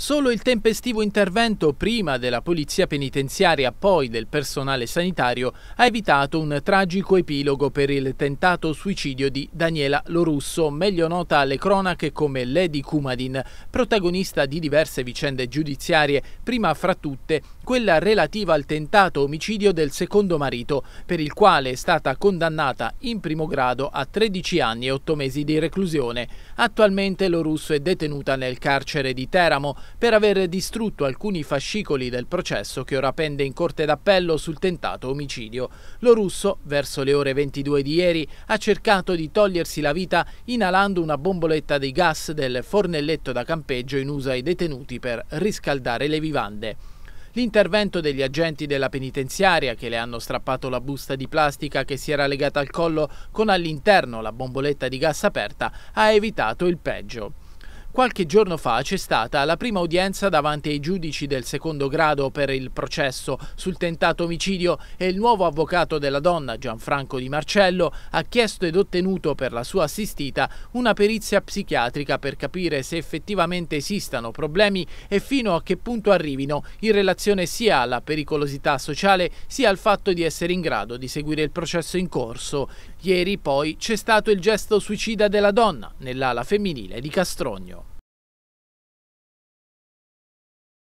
Solo il tempestivo intervento prima della polizia penitenziaria, poi del personale sanitario, ha evitato un tragico epilogo per il tentato suicidio di Daniela Lorusso, meglio nota alle cronache come Lady Kumadin, protagonista di diverse vicende giudiziarie, prima fra tutte quella relativa al tentato omicidio del secondo marito, per il quale è stata condannata in primo grado a 13 anni e 8 mesi di reclusione. Attualmente Lorusso è detenuta nel carcere di Teramo, per aver distrutto alcuni fascicoli del processo che ora pende in corte d'appello sul tentato omicidio. Lo russo, verso le ore 22 di ieri, ha cercato di togliersi la vita inalando una bomboletta di gas del fornelletto da campeggio in uso ai detenuti per riscaldare le vivande. L'intervento degli agenti della penitenziaria che le hanno strappato la busta di plastica che si era legata al collo con all'interno la bomboletta di gas aperta ha evitato il peggio. Qualche giorno fa c'è stata la prima udienza davanti ai giudici del secondo grado per il processo sul tentato omicidio e il nuovo avvocato della donna Gianfranco Di Marcello ha chiesto ed ottenuto per la sua assistita una perizia psichiatrica per capire se effettivamente esistano problemi e fino a che punto arrivino in relazione sia alla pericolosità sociale sia al fatto di essere in grado di seguire il processo in corso. Ieri poi c'è stato il gesto suicida della donna nell'ala femminile di Castrogno.